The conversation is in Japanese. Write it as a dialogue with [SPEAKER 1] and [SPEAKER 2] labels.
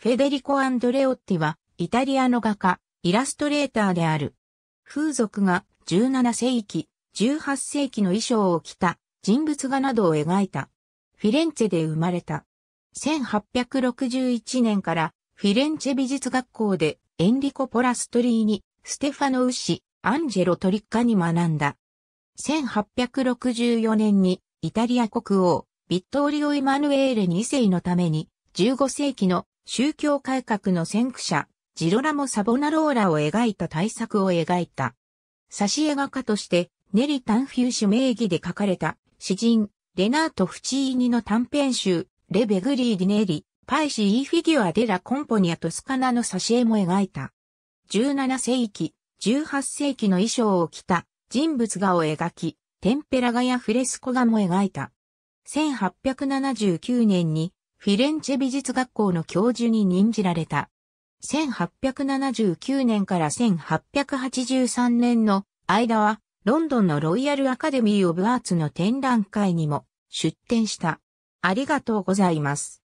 [SPEAKER 1] フェデリコ・アンドレオッティは、イタリアの画家、イラストレーターである。風俗が17世紀、18世紀の衣装を着た人物画などを描いた。フィレンツェで生まれた。1861年からフィレンツェ美術学校でエンリコ・ポラストリーニ、ステファノ・ウシ、アンジェロ・トリッカに学んだ。1864年にイタリア国王、ビットーリオ・イマヌエーレ2世のために15世紀の宗教改革の先駆者、ジロラモ・サボナローラを描いた大作を描いた。挿絵画家として、ネリ・タンフューシュ名義で書かれた、詩人、レナート・フチーニの短編集、レ・ベグリー・ディネリ、パイシー・フィギュア・デラ・コンポニア・トスカナの挿絵も描いた。17世紀、18世紀の衣装を着た人物画を描き、テンペラ画やフレスコ画も描いた。1879年にフィレンチェ美術学校の教授に任じられた。1879年から1883年の間は、ロンドンのロイヤルアカデミー・オブ・アーツの展覧会にも出展した。ありがとうございます。